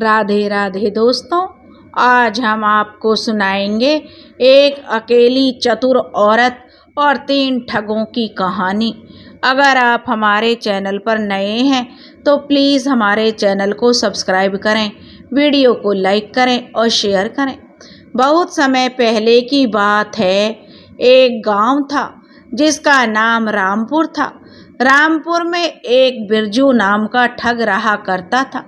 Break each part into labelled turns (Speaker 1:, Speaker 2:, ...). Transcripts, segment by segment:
Speaker 1: राधे राधे दोस्तों आज हम आपको सुनाएंगे एक अकेली चतुर औरत और तीन ठगों की कहानी अगर आप हमारे चैनल पर नए हैं तो प्लीज़ हमारे चैनल को सब्सक्राइब करें वीडियो को लाइक करें और शेयर करें बहुत समय पहले की बात है एक गांव था जिसका नाम रामपुर था रामपुर में एक बिरजू नाम का ठग रहा करता था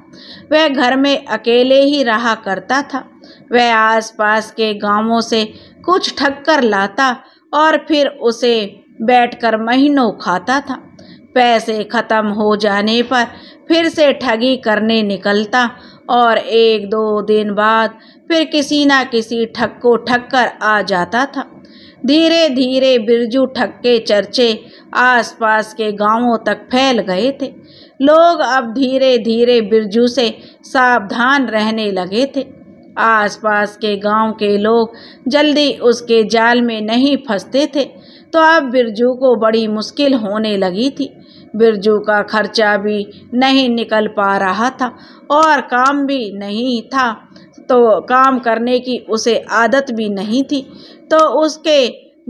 Speaker 1: वह घर में अकेले ही रहा करता था वह आसपास के गांवों से कुछ ठग कर लाता और फिर उसे बैठकर महीनों खाता था पैसे खत्म हो जाने पर फिर से ठगी करने निकलता और एक दो दिन बाद फिर किसी ना किसी ठग को ठग कर आ जाता था धीरे धीरे बिरजू ठग के चर्चे आसपास के गांवों तक फैल गए थे लोग अब धीरे धीरे बिरजू से सावधान रहने लगे थे आसपास के गांव के लोग जल्दी उसके जाल में नहीं फंसते थे तो अब बिरजू को बड़ी मुश्किल होने लगी थी बिरजू का खर्चा भी नहीं निकल पा रहा था और काम भी नहीं था तो काम करने की उसे आदत भी नहीं थी तो उसके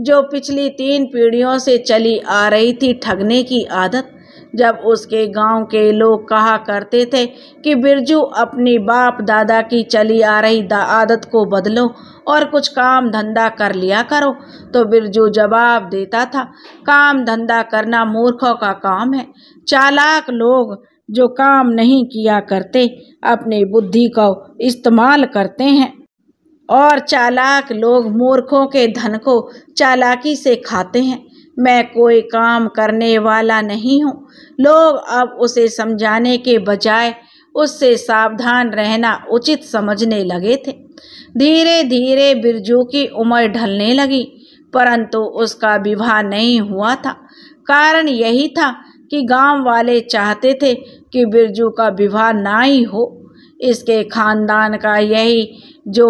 Speaker 1: जो पिछली तीन पीढ़ियों से चली आ रही थी ठगने की आदत जब उसके गांव के लोग कहा करते थे कि बिरजू अपनी बाप दादा की चली आ रही आदत को बदलो और कुछ काम धंधा कर लिया करो तो बिरजू जवाब देता था काम धंधा करना मूर्खों का काम है चालाक लोग जो काम नहीं किया करते अपनी बुद्धि का इस्तेमाल करते हैं और चालाक लोग मूर्खों के धन को चालाकी से खाते हैं मैं कोई काम करने वाला नहीं हूँ लोग अब उसे समझाने के बजाय उससे सावधान रहना उचित समझने लगे थे धीरे धीरे बिरजू की उम्र ढलने लगी परंतु उसका विवाह नहीं हुआ था कारण यही था कि गांव वाले चाहते थे कि बिरजू का विवाह ना ही हो इसके खानदान का यही जो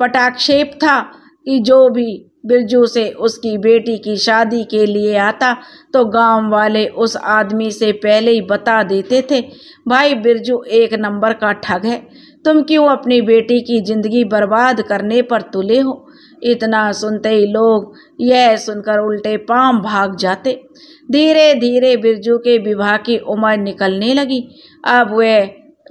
Speaker 1: पटाक्षेप था कि जो भी बिरजू से उसकी बेटी की शादी के लिए आता तो गांव वाले उस आदमी से पहले ही बता देते थे भाई बिरजू एक नंबर का ठग है तुम क्यों अपनी बेटी की ज़िंदगी बर्बाद करने पर तुले हो इतना सुनते ही लोग यह सुनकर उल्टे पाम भाग जाते धीरे धीरे बिरजू के विवाह की उम्र निकलने लगी अब वह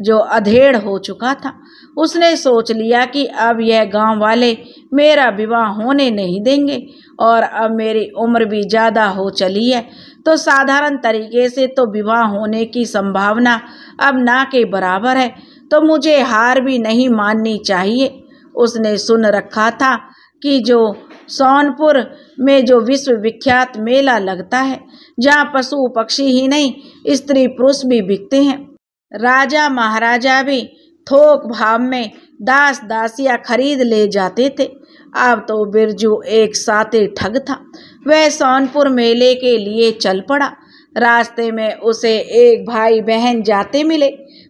Speaker 1: जो अधेड़ हो चुका था उसने सोच लिया कि अब यह गांव वाले मेरा विवाह होने नहीं देंगे और अब मेरी उम्र भी ज़्यादा हो चली है तो साधारण तरीके से तो विवाह होने की संभावना अब ना के बराबर है तो मुझे हार भी नहीं माननी चाहिए उसने सुन रखा था कि जो सोनपुर में जो विश्वविख्यात मेला लगता है जहाँ पशु पक्षी ही नहीं स्त्री पुरुष भी बिकते हैं राजा महाराजा भी थोक भाव में दास दासियां खरीद ले जाते थे अब तो बिरजू एक साथे ठग था वह सोनपुर मेले के लिए चल पड़ा रास्ते में उसे एक भाई बहन जाते मिले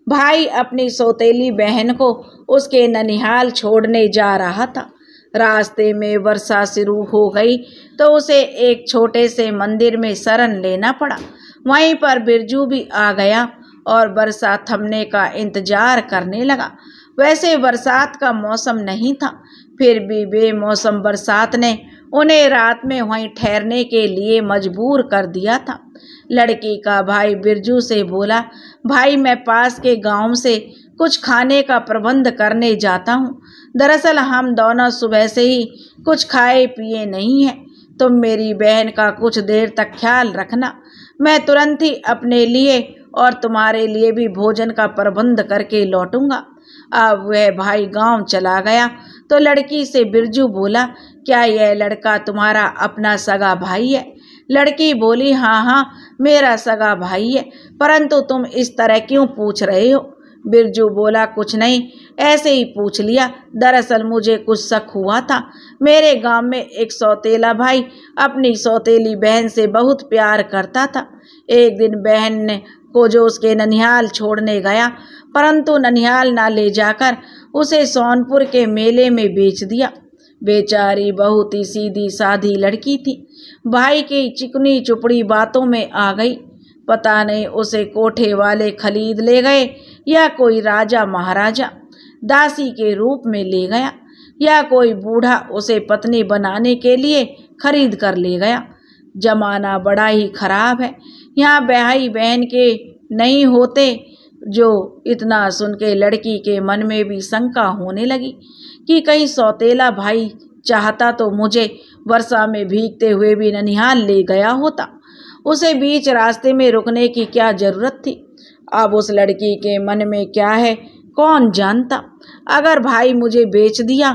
Speaker 1: भाई अपनी सौतेली बहन को उसके ननिहाल छोड़ने जा रहा था रास्ते में वर्षा शुरू हो गई तो उसे एक छोटे से मंदिर में शरण लेना पड़ा वहीं पर बिरजू भी आ गया और बरसात थमने का इंतजार करने लगा वैसे बरसात का मौसम नहीं था फिर भी बेमौसम बरसात ने उन्हें रात में वहीं ठहरने के लिए मजबूर कर दिया था लड़की का भाई बिरजू से बोला भाई मैं पास के गांव से कुछ खाने का प्रबंध करने जाता हूँ दरअसल हम दोनों सुबह से ही कुछ खाए पिए नहीं हैं तुम तो मेरी बहन का कुछ देर तक ख्याल रखना मैं तुरंत ही अपने लिए और तुम्हारे लिए भी भोजन का प्रबंध करके लौटूंगा अब वह भाई गांव चला गया तो लड़की से बिरजू बोला क्या यह लड़का तुम्हारा अपना सगा भाई है लड़की बोली हाँ हाँ मेरा सगा भाई है परंतु तुम इस तरह क्यों पूछ रहे हो बिरजू बोला कुछ नहीं ऐसे ही पूछ लिया दरअसल मुझे कुछ शक हुआ था मेरे गांव में एक सौतेला भाई अपनी सौतेली बहन से बहुत प्यार करता था एक दिन बहन ने को जो उसके ननिहाल छोड़ने गया परंतु ननिहाल ना ले जाकर उसे सोनपुर के मेले में बेच दिया बेचारी बहुत ही सीधी साधी लड़की थी भाई की चिकनी चुपड़ी बातों में आ गई पता नहीं उसे कोठे वाले खरीद ले गए या कोई राजा महाराजा दासी के रूप में ले गया या कोई बूढ़ा उसे पत्नी बनाने के लिए खरीद कर ले गया जमाना बड़ा ही खराब है यहाँ भाई बहन के नहीं होते जो इतना सुन के लड़की के मन में भी शंका होने लगी कि कहीं सौतेला भाई चाहता तो मुझे वर्षा में भीगते हुए भी ननिहाल ले गया होता उसे बीच रास्ते में रुकने की क्या ज़रूरत थी अब उस लड़की के मन में क्या है कौन जानता अगर भाई मुझे बेच दिया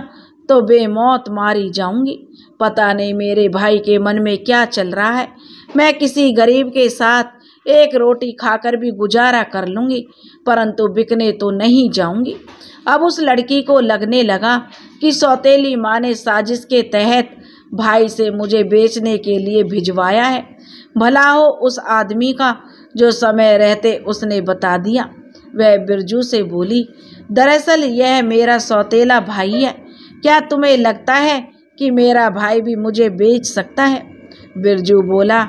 Speaker 1: तो बेमौत मारी जाऊंगी पता नहीं मेरे भाई के मन में क्या चल रहा है मैं किसी गरीब के साथ एक रोटी खाकर भी गुजारा कर लूँगी परंतु बिकने तो नहीं जाऊँगी अब उस लड़की को लगने लगा कि सौतेली माँ ने साजिश के तहत भाई से मुझे बेचने के लिए भिजवाया है भला हो उस आदमी का जो समय रहते उसने बता दिया वह बिरजू से बोली दरअसल यह मेरा सौतेला भाई है क्या तुम्हें लगता है कि मेरा भाई भी मुझे बेच सकता है बिरजू बोला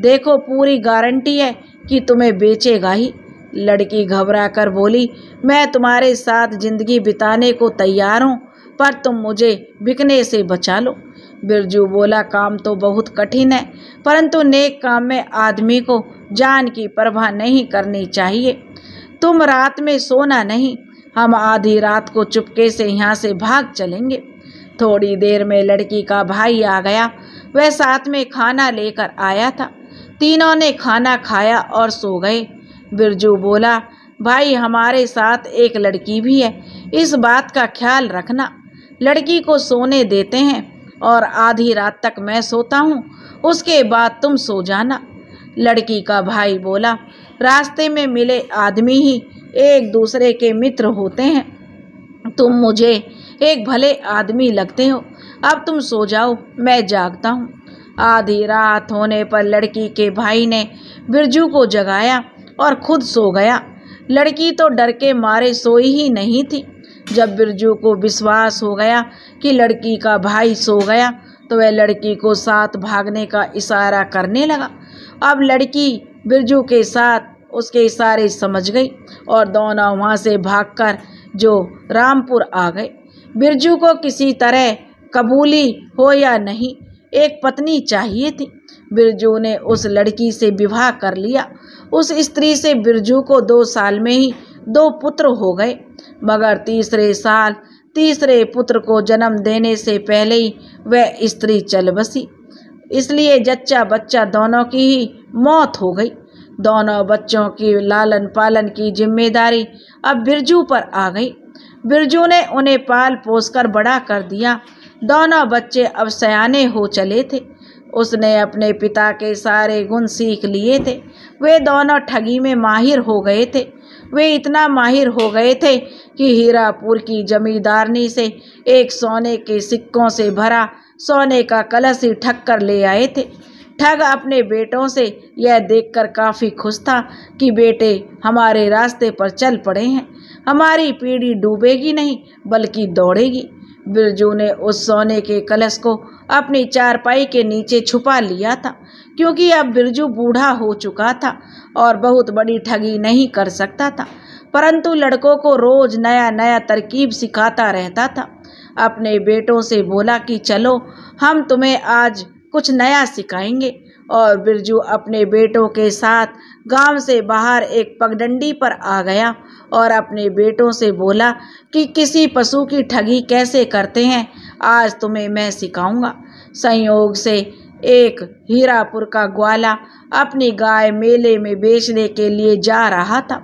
Speaker 1: देखो पूरी गारंटी है कि तुम्हें बेचेगा ही लड़की घबरा कर बोली मैं तुम्हारे साथ ज़िंदगी बिताने को तैयार हूँ पर तुम मुझे बिकने से बचा लो बिरजू बोला काम तो बहुत कठिन है परंतु नेक काम में आदमी को जान की परवाह नहीं करनी चाहिए तुम रात में सोना नहीं हम आधी रात को चुपके से यहाँ से भाग चलेंगे थोड़ी देर में लड़की का भाई आ गया वह साथ में खाना लेकर आया था तीनों ने खाना खाया और सो गए बिरजू बोला भाई हमारे साथ एक लड़की भी है इस बात का ख्याल रखना लड़की को सोने देते हैं और आधी रात तक मैं सोता हूँ उसके बाद तुम सो जाना लड़की का भाई बोला रास्ते में मिले आदमी ही एक दूसरे के मित्र होते हैं तुम मुझे एक भले आदमी लगते हो अब तुम सो जाओ मैं जागता हूँ आधी रात होने पर लड़की के भाई ने बिरजू को जगाया और खुद सो गया लड़की तो डर के मारे सोई ही नहीं थी जब बिरजू को विश्वास हो गया कि लड़की का भाई सो गया तो वह लड़की को साथ भागने का इशारा करने लगा अब लड़की बिरजू के साथ उसके इशारे समझ गई और दोनों वहाँ से भागकर जो रामपुर आ गए बिरजू को किसी तरह कबूली हो या नहीं एक पत्नी चाहिए थी बिरजू ने उस लड़की से विवाह कर लिया उस स्त्री से बिरजू को दो साल में ही दो पुत्र हो गए मगर तीसरे साल तीसरे पुत्र को जन्म देने से पहले ही वह स्त्री चल बसी इसलिए जच्चा बच्चा दोनों की ही मौत हो गई दोनों बच्चों की लालन पालन की जिम्मेदारी अब बिरजू पर आ गई बिरजू ने उन्हें पाल पोस कर बड़ा कर दिया दोनों बच्चे अब सयाने हो चले थे उसने अपने पिता के सारे गुण सीख लिए थे वे दोनों ठगी में माहिर हो गए थे वे इतना माहिर हो गए थे कि हीरापुर की जमींदारनी से एक सोने के सिक्कों से भरा सोने का कलश ही ठग कर ले आए थे ठग अपने बेटों से यह देखकर काफ़ी खुश था कि बेटे हमारे रास्ते पर चल पड़े हैं हमारी पीढ़ी डूबेगी नहीं बल्कि दौड़ेगी बिरजू ने उस सोने के कलश को अपनी चारपाई के नीचे छुपा लिया था क्योंकि अब बिरजू बूढ़ा हो चुका था और बहुत बड़ी ठगी नहीं कर सकता था परंतु लड़कों को रोज़ नया नया तरकीब सिखाता रहता था अपने बेटों से बोला कि चलो हम तुम्हें आज कुछ नया सिखाएंगे और बिरजू अपने बेटों के साथ गांव से बाहर एक पगडंडी पर आ गया और अपने बेटों से बोला कि किसी पशु की ठगी कैसे करते हैं आज तुम्हें मैं सिखाऊंगा संयोग से एक हीरापुर का ग्वाला अपनी गाय मेले में बेचने के लिए जा रहा था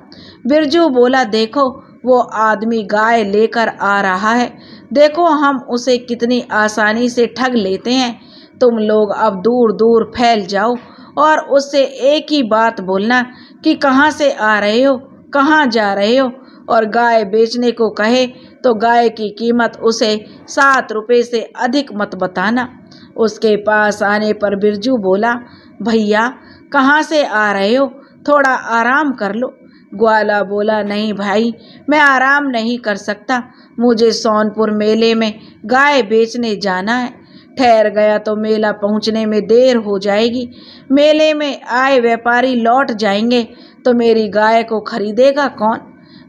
Speaker 1: बिरजू बोला देखो वो आदमी गाय लेकर आ रहा है देखो हम उसे कितनी आसानी से ठग लेते हैं तुम लोग अब दूर दूर फैल जाओ और उससे एक ही बात बोलना कि कहाँ से आ रहे हो कहाँ जा रहे हो और गाय बेचने को कहे तो गाय की कीमत उसे सात रुपये से अधिक मत बताना उसके पास आने पर बिरजू बोला भैया कहाँ से आ रहे हो थोड़ा आराम कर लो ग्वाला बोला नहीं भाई मैं आराम नहीं कर सकता मुझे सोनपुर मेले में गाय बेचने जाना है ठहर गया तो मेला पहुंचने में देर हो जाएगी मेले में आए व्यापारी लौट जाएंगे तो मेरी गाय को खरीदेगा कौन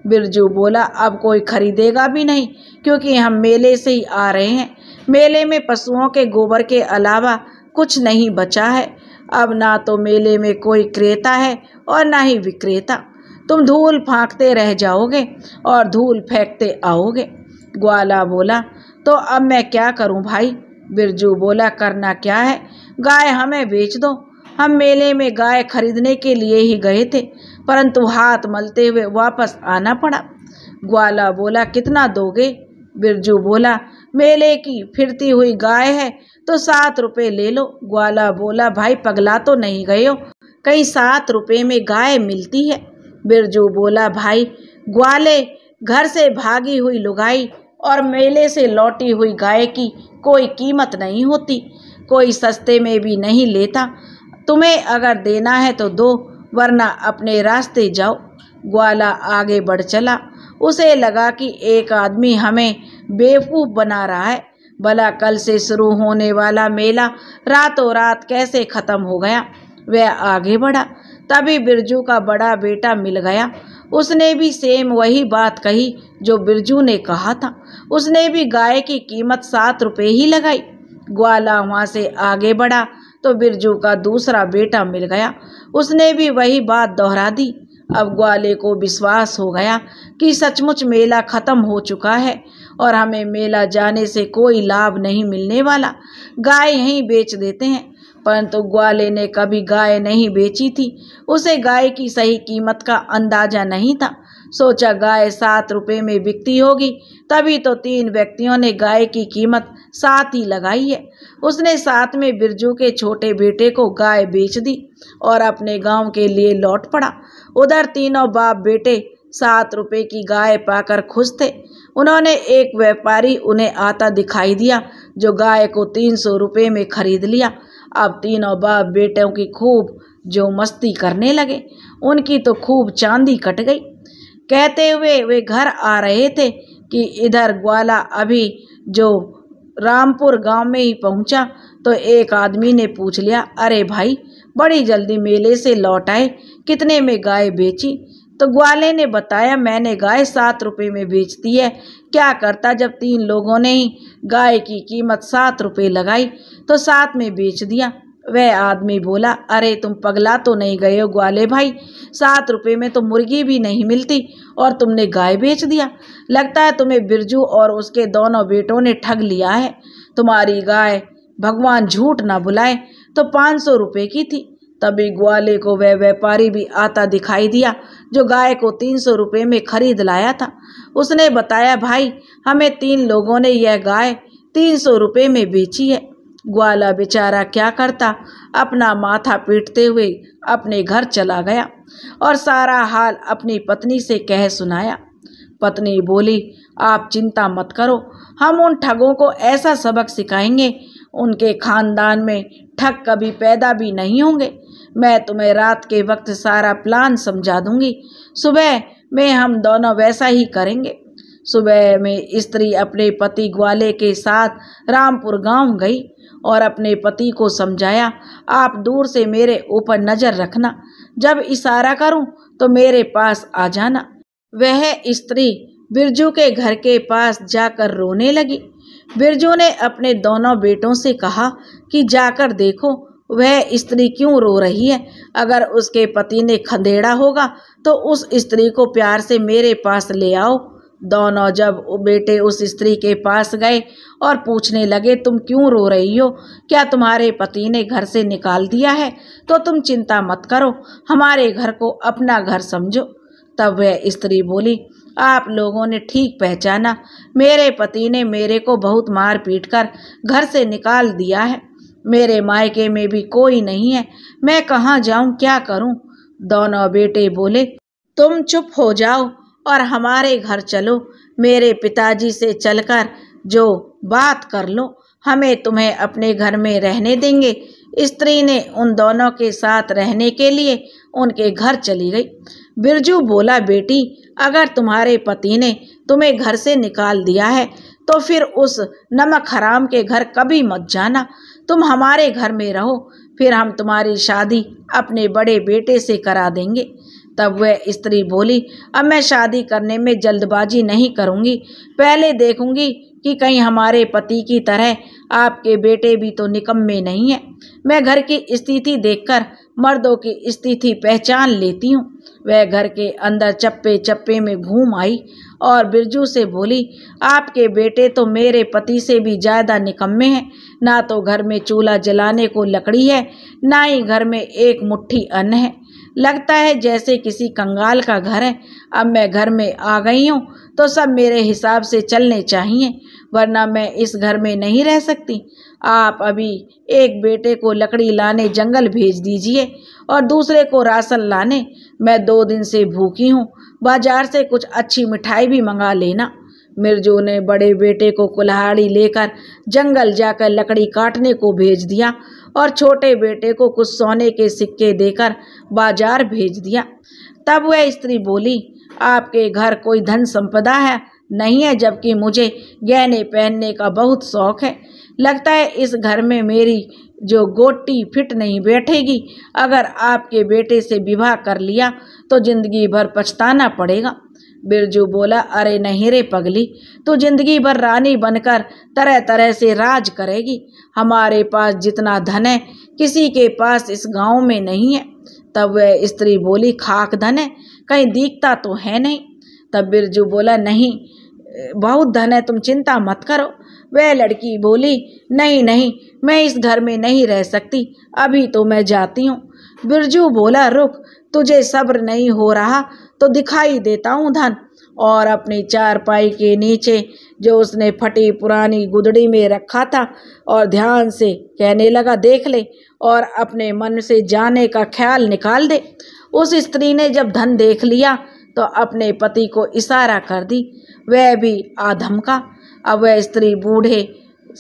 Speaker 1: बिरजू बोला अब कोई खरीदेगा भी नहीं क्योंकि हम मेले से ही आ रहे हैं मेले में पशुओं के गोबर के अलावा कुछ नहीं बचा है अब ना तो मेले में कोई क्रेता है और ना ही विक्रेता तुम धूल फाँकते रह जाओगे और धूल फेंकते आओगे ग्वाला बोला तो अब मैं क्या करूं भाई बिरजू बोला करना क्या है गाय हमें बेच दो हम मेले में गाय खरीदने के लिए ही गए थे परंतु हाथ मलते हुए वापस आना पड़ा ग्वाला बोला कितना दोगे बिरजू बोला मेले की फिरती हुई गाय है तो सात रुपये ले लो ग्वाला बोला भाई पगला तो नहीं गए हो कहीं सात रुपये में गाय मिलती है बिरजू बोला भाई ग्वाले घर से भागी हुई लुगाई और मेले से लौटी हुई गाय की कोई कीमत नहीं होती कोई सस्ते में भी नहीं लेता तुम्हें अगर देना है तो दो वरना अपने रास्ते जाओ ग्वाला आगे बढ़ चला उसे लगा कि एक आदमी हमें बेवकूफ़ बना रहा है भला कल से शुरू होने वाला मेला रातों रात कैसे ख़त्म हो गया वह आगे बढ़ा तभी बिरजू का बड़ा बेटा मिल गया उसने भी सेम वही बात कही जो बिरजू ने कहा था उसने भी गाय की कीमत सात रुपये ही लगाई ग्वाला वहाँ से आगे बढ़ा तो बिरजू का दूसरा बेटा मिल गया उसने भी वही बात दोहरा दी अब ग्वाले को विश्वास हो गया कि सचमुच मेला ख़त्म हो चुका है और हमें मेला जाने से कोई लाभ नहीं मिलने वाला गाय यहीं बेच देते हैं परंतु ग्वाले ने कभी गाय नहीं बेची थी उसे गाय की सही कीमत का अंदाजा नहीं था सोचा गाय सात रुपये में बिकती होगी तभी तो तीन व्यक्तियों ने गाय की कीमत सात ही लगाई है उसने साथ में बिरजू के छोटे बेटे को गाय बेच दी और अपने गांव के लिए लौट पड़ा उधर तीनों बाप बेटे सात रुपए की गाय पाकर खुश थे उन्होंने एक व्यापारी उन्हें आता दिखाई दिया जो गाय को तीन सौ रुपये में खरीद लिया अब तीनों बाप बेटों की खूब जो मस्ती करने लगे उनकी तो खूब चांदी कट गई कहते हुए वे घर आ रहे थे कि इधर ग्वाला अभी जो रामपुर गांव में ही पहुंचा तो एक आदमी ने पूछ लिया अरे भाई बड़ी जल्दी मेले से लौट आए कितने में गाय बेची तो ग्वाले ने बताया मैंने गाय सात रुपये में बेचती है क्या करता जब तीन लोगों ने ही गाय की कीमत सात रुपये लगाई तो सात में बेच दिया वह आदमी बोला अरे तुम पगला तो नहीं गए हो ग्वाले भाई सात रुपये में तो मुर्गी भी नहीं मिलती और तुमने गाय बेच दिया लगता है तुम्हें बिरजू और उसके दोनों बेटों ने ठग लिया है तुम्हारी गाय भगवान झूठ ना बुलाए तो पाँच सौ रुपये की थी तभी ग्वाले को वह व्यापारी भी आता दिखाई दिया जो गाय को तीन सौ रुपये में खरीद लाया था उसने बताया भाई हमें तीन लोगों ने यह गाय तीन सौ रुपये में बेची है ग्वाला बेचारा क्या करता अपना माथा पीटते हुए अपने घर चला गया और सारा हाल अपनी पत्नी से कह सुनाया पत्नी बोली आप चिंता मत करो हम उन ठगों को ऐसा सबक सिखाएंगे उनके खानदान में ठग कभी पैदा भी नहीं होंगे मैं तुम्हें रात के वक्त सारा प्लान समझा दूंगी सुबह में हम दोनों वैसा ही करेंगे सुबह में स्त्री अपने पति ग्वाले के साथ रामपुर गांव गई और अपने पति को समझाया आप दूर से मेरे ऊपर नज़र रखना जब इशारा करूं तो मेरे पास आ जाना वह स्त्री बिरजू के घर के पास जाकर रोने लगी बिरजू ने अपने दोनों बेटों से कहा कि जाकर देखो वह स्त्री क्यों रो रही है अगर उसके पति ने खदेड़ा होगा तो उस स्त्री को प्यार से मेरे पास ले आओ दोनों जब बेटे उस स्त्री के पास गए और पूछने लगे तुम क्यों रो रही हो क्या तुम्हारे पति ने घर से निकाल दिया है तो तुम चिंता मत करो हमारे घर को अपना घर समझो तब वह स्त्री बोली आप लोगों ने ठीक पहचाना मेरे पति ने मेरे को बहुत मार पीट कर घर से निकाल दिया है मेरे मायके में भी कोई नहीं है मैं कहाँ जाऊँ क्या करूँ दोनों बेटे बोले तुम चुप हो जाओ और हमारे घर चलो मेरे पिताजी से चलकर जो बात कर लो हमें तुम्हें अपने घर में रहने देंगे स्त्री ने उन दोनों के साथ रहने के लिए उनके घर चली गई बिरजू बोला बेटी अगर तुम्हारे पति ने तुम्हें घर से निकाल दिया है तो फिर उस नमक हराम के घर कभी मत जाना तुम हमारे घर में रहो फिर हम तुम्हारी शादी अपने बड़े बेटे से करा देंगे तब वह स्त्री बोली अब मैं शादी करने में जल्दबाजी नहीं करूँगी पहले देखूंगी कि कहीं हमारे पति की तरह आपके बेटे भी तो निकम्मे नहीं हैं मैं घर की स्थिति देखकर मर्दों की स्थिति पहचान लेती हूँ वह घर के अंदर चप्पे चप्पे में घूम आई और बिरजू से बोली आपके बेटे तो मेरे पति से भी ज़्यादा निकम्मे हैं ना तो घर में चूल्हा जलाने को लकड़ी है ना ही घर में एक मुट्ठी अन्न है लगता है जैसे किसी कंगाल का घर है अब मैं घर में आ गई हूँ तो सब मेरे हिसाब से चलने चाहिए वरना मैं इस घर में नहीं रह सकती आप अभी एक बेटे को लकड़ी लाने जंगल भेज दीजिए और दूसरे को राशन लाने मैं दो दिन से भूखी हूँ बाजार से कुछ अच्छी मिठाई भी मंगा लेना मिर्जू ने बड़े बेटे को कुल्हाड़ी लेकर जंगल जाकर लकड़ी काटने को भेज दिया और छोटे बेटे को कुछ सोने के सिक्के देकर बाजार भेज दिया तब वह स्त्री बोली आपके घर कोई धन संपदा है नहीं है जबकि मुझे गहने पहनने का बहुत शौक है लगता है इस घर में मेरी जो गोटी फिट नहीं बैठेगी अगर आपके बेटे से विवाह कर लिया तो जिंदगी भर पछताना पड़ेगा बिरजू बोला अरे नहीं रे पगली तू जिंदगी भर रानी बनकर तरह तरह से राज करेगी हमारे पास जितना धन है किसी के पास इस गांव में नहीं है तब वह स्त्री बोली खाक धन है कहीं दिखता तो है नहीं तब बिरजू बोला नहीं बहुत धन है तुम चिंता मत करो वह लड़की बोली नहीं नहीं मैं इस घर में नहीं रह सकती अभी तो मैं जाती हूँ बिरजू बोला रुक तुझे सब्र नहीं हो रहा तो दिखाई देता हूँ धन और अपनी चारपाई के नीचे जो उसने फटी पुरानी गुदड़ी में रखा था और ध्यान से कहने लगा देख ले और अपने मन से जाने का ख्याल निकाल दे उस स्त्री ने जब धन देख लिया तो अपने पति को इशारा कर दी वह भी आधम का अब वह स्त्री बूढ़े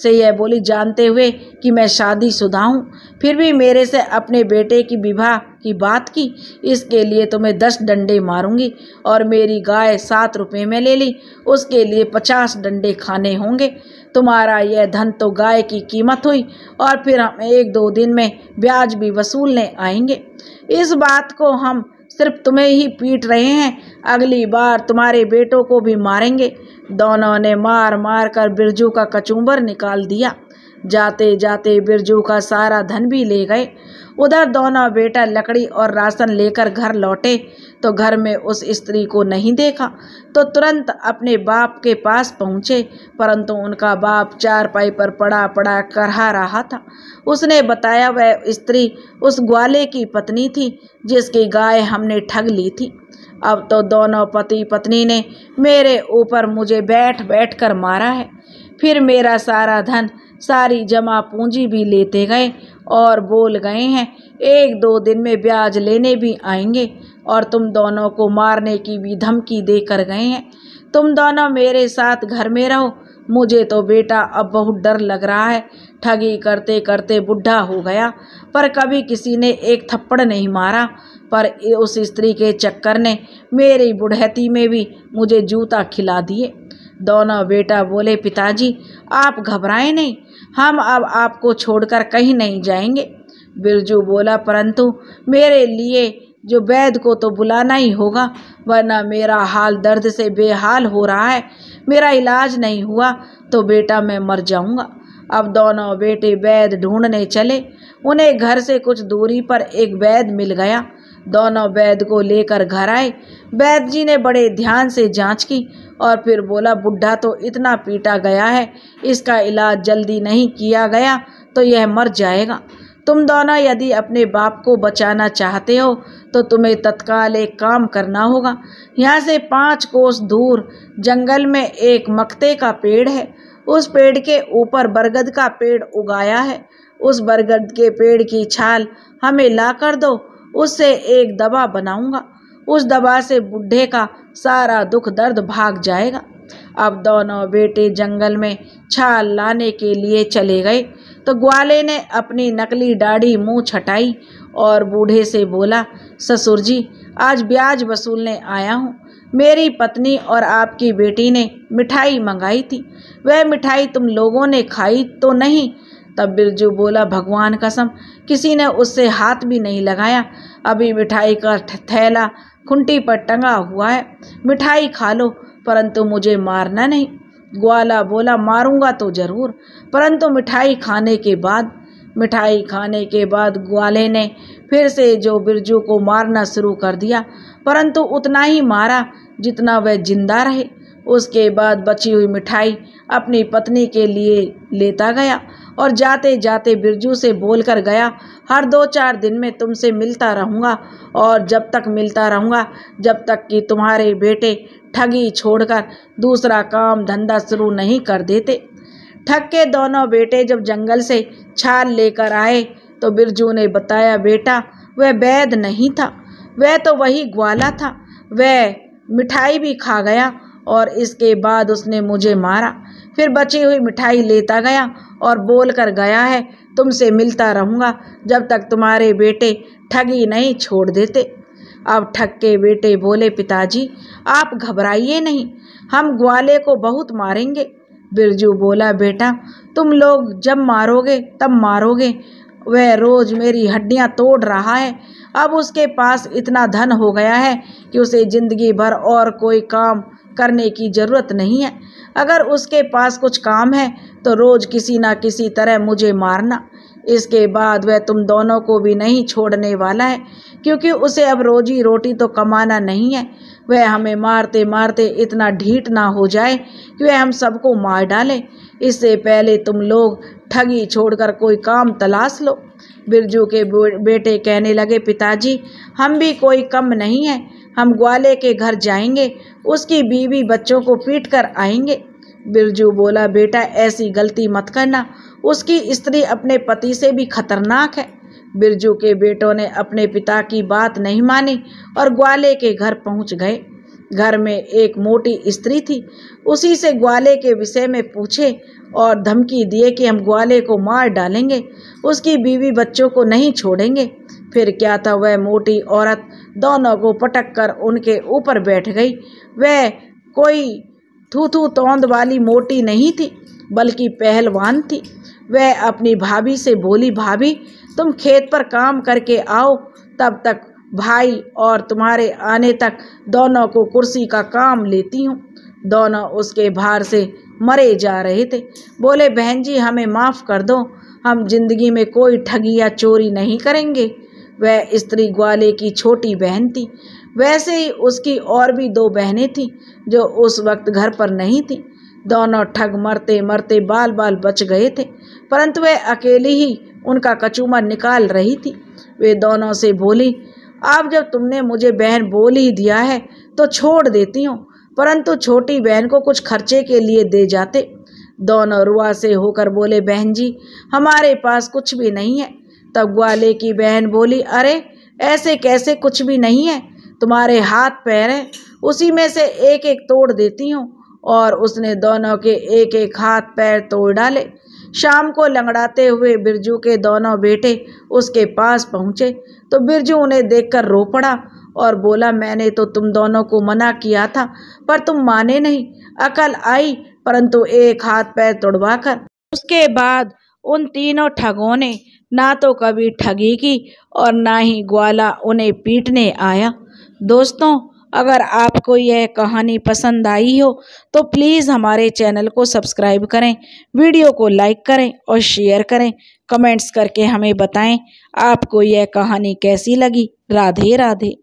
Speaker 1: से यह बोली जानते हुए कि मैं शादी शुदा हूँ फिर भी मेरे से अपने बेटे की विवाह की बात की इसके लिए तुम्हें दस डंडे मारूंगी और मेरी गाय सात रुपये में ले ली उसके लिए पचास डंडे खाने होंगे तुम्हारा यह धन तो गाय की कीमत हुई और फिर हम एक दो दिन में ब्याज भी वसूलने आएंगे इस बात को हम सिर्फ तुम्हें ही पीट रहे हैं अगली बार तुम्हारे बेटों को भी मारेंगे दोनों ने मार मार कर बिरजू का कचूबर निकाल दिया जाते जाते बिरजू का सारा धन भी ले गए उधर दोनों बेटा लकड़ी और राशन लेकर घर लौटे तो घर में उस स्त्री को नहीं देखा तो तुरंत अपने बाप के पास पहुँचे परंतु उनका बाप चार पाई पर पड़ा पड़ा करहा रहा था उसने बताया वह स्त्री उस ग्वाले की पत्नी थी जिसकी गाय हमने ठग ली थी अब तो दोनों पति पत्नी ने मेरे ऊपर मुझे बैठ बैठ कर मारा है फिर मेरा सारा धन सारी जमा पूंजी भी लेते गए और बोल गए हैं एक दो दिन में ब्याज लेने भी आएंगे और तुम दोनों को मारने की भी धमकी देकर गए हैं तुम दोनों मेरे साथ घर में रहो मुझे तो बेटा अब बहुत डर लग रहा है ठगी करते करते बुढ़ा हो गया पर कभी किसी ने एक थप्पड़ नहीं मारा पर उस स्त्री के चक्कर ने मेरी बुढ़ती में भी मुझे जूता खिला दिए दोनों बेटा बोले पिताजी आप घबराए नहीं हम अब आपको छोड़कर कहीं नहीं जाएंगे बिरजू बोला परंतु मेरे लिए जो वैद्य को तो बुलाना ही होगा वरना मेरा हाल दर्द से बेहाल हो रहा है मेरा इलाज नहीं हुआ तो बेटा मैं मर जाऊंगा अब दोनों बेटे वैद ढूंढने चले उन्हें घर से कुछ दूरी पर एक वैद मिल गया दोनों वैद को लेकर घर आए वैद जी ने बड़े ध्यान से जांच की और फिर बोला बुढ़ा तो इतना पीटा गया है इसका इलाज जल्दी नहीं किया गया तो यह मर जाएगा तुम दोनों यदि अपने बाप को बचाना चाहते हो तो तुम्हें तत्काल एक काम करना होगा यहाँ से पाँच कोस दूर जंगल में एक मकते का पेड़ है उस पेड़ के ऊपर बरगद का पेड़ उगाया है उस बरगद के पेड़ की छाल हमें ला कर दो उससे एक दवा बनाऊंगा उस दवा से बूढ़े का सारा दुख दर्द भाग जाएगा अब दोनों बेटे जंगल में छाल लाने के लिए चले गए तो ग्वाले ने अपनी नकली दाढ़ी मुंह छटाई और बूढ़े से बोला ससुर जी आज ब्याज वसूलने आया हूँ मेरी पत्नी और आपकी बेटी ने मिठाई मंगाई थी वह मिठाई तुम लोगों ने खाई तो नहीं तब बिरजू बोला भगवान कसम किसी ने उससे हाथ भी नहीं लगाया अभी मिठाई का थैला खुंटी पर टंगा हुआ है मिठाई खा लो परंतु मुझे मारना नहीं ग्वाला बोला मारूंगा तो ज़रूर परंतु मिठाई खाने के बाद मिठाई खाने के बाद ग्वाले ने फिर से जो बिरजू को मारना शुरू कर दिया परंतु उतना ही मारा जितना वह जिंदा रहे उसके बाद बची हुई मिठाई अपनी पत्नी के लिए लेता गया और जाते जाते बिरजू से बोल कर गया हर दो चार दिन में तुमसे मिलता रहूँगा और जब तक मिलता रहूँगा जब तक कि तुम्हारे बेटे ठगी छोड़कर दूसरा काम धंधा शुरू नहीं कर देते ठग के दोनों बेटे जब जंगल से छाल लेकर आए तो बिरजू ने बताया बेटा वह वैद नहीं था वह तो वही ग्वाला था वह मिठाई भी खा गया और इसके बाद उसने मुझे मारा फिर बची हुई मिठाई लेता गया और बोल कर गया है तुमसे मिलता रहूँगा जब तक तुम्हारे बेटे ठगी नहीं छोड़ देते अब ठग के बेटे बोले पिताजी आप घबराइए नहीं हम ग्वाले को बहुत मारेंगे बिरजू बोला बेटा तुम लोग जब मारोगे तब मारोगे वह रोज़ मेरी हड्डियां तोड़ रहा है अब उसके पास इतना धन हो गया है कि उसे ज़िंदगी भर और कोई काम करने की ज़रूरत नहीं है अगर उसके पास कुछ काम है तो रोज़ किसी ना किसी तरह मुझे मारना इसके बाद वह तुम दोनों को भी नहीं छोड़ने वाला है क्योंकि उसे अब रोजी रोटी तो कमाना नहीं है वह हमें मारते मारते इतना ढीठ ना हो जाए कि वह हम सबको मार डाले इससे पहले तुम लोग ठगी छोड़कर कोई काम तलाश लो बिरजू के बेटे कहने लगे पिताजी हम भी कोई कम नहीं हैं हम ग्वाले के घर जाएंगे उसकी बीवी बच्चों को पीट कर आएंगे बिरजू बोला बेटा ऐसी गलती मत करना उसकी स्त्री अपने पति से भी खतरनाक है बिरजू के बेटों ने अपने पिता की बात नहीं मानी और ग्वाले के घर पहुंच गए घर में एक मोटी स्त्री थी उसी से ग्वाले के विषय में पूछे और धमकी दिए कि हम ग्वाले को मार डालेंगे उसकी बीवी बच्चों को नहीं छोड़ेंगे फिर क्या था वह मोटी औरत दोनों को पटक कर उनके ऊपर बैठ गई वह कोई थूथू तोंद वाली मोटी नहीं थी बल्कि पहलवान थी वह अपनी भाभी से बोली भाभी तुम खेत पर काम करके आओ तब तक भाई और तुम्हारे आने तक दोनों को कुर्सी का काम लेती हूँ दोनों उसके भार से मरे जा रहे थे बोले बहन जी हमें माफ़ कर दो हम जिंदगी में कोई ठगी या चोरी नहीं करेंगे वह स्त्री ग्वाले की छोटी बहन थी वैसे ही उसकी और भी दो बहनें थीं जो उस वक्त घर पर नहीं थीं दोनों ठग मरते मरते बाल बाल बच गए थे परंतु वह अकेली ही उनका कचूमा निकाल रही थी वे दोनों से बोली अब जब तुमने मुझे बहन बोल ही दिया है तो छोड़ देती हूँ परंतु छोटी बहन को कुछ खर्चे के लिए दे जाते दोनों रुआ से होकर बोले बहन जी हमारे पास कुछ भी नहीं है तब ग्वाले की बहन बोली अरे ऐसे कैसे कुछ भी नहीं है तुम्हारे हाथ पैर हैं उसी में से एक एक तोड़ देती हूँ और उसने दोनों के एक एक हाथ पैर तोड़ डाले शाम को लंगड़ाते हुए बिरजू के दोनों बेटे उसके पास पहुँचे तो बिरजू उन्हें देखकर रो पड़ा और बोला मैंने तो तुम दोनों को मना किया था पर तुम माने नहीं अकल आई परंतु एक हाथ पैर तोड़वा कर उसके बाद उन तीनों ठगों ने ना तो कभी ठगी की और ना ही ग्वाला उन्हें पीटने आया दोस्तों अगर आपको यह कहानी पसंद आई हो तो प्लीज़ हमारे चैनल को सब्सक्राइब करें वीडियो को लाइक करें और शेयर करें कमेंट्स करके हमें बताएं आपको यह कहानी कैसी लगी राधे राधे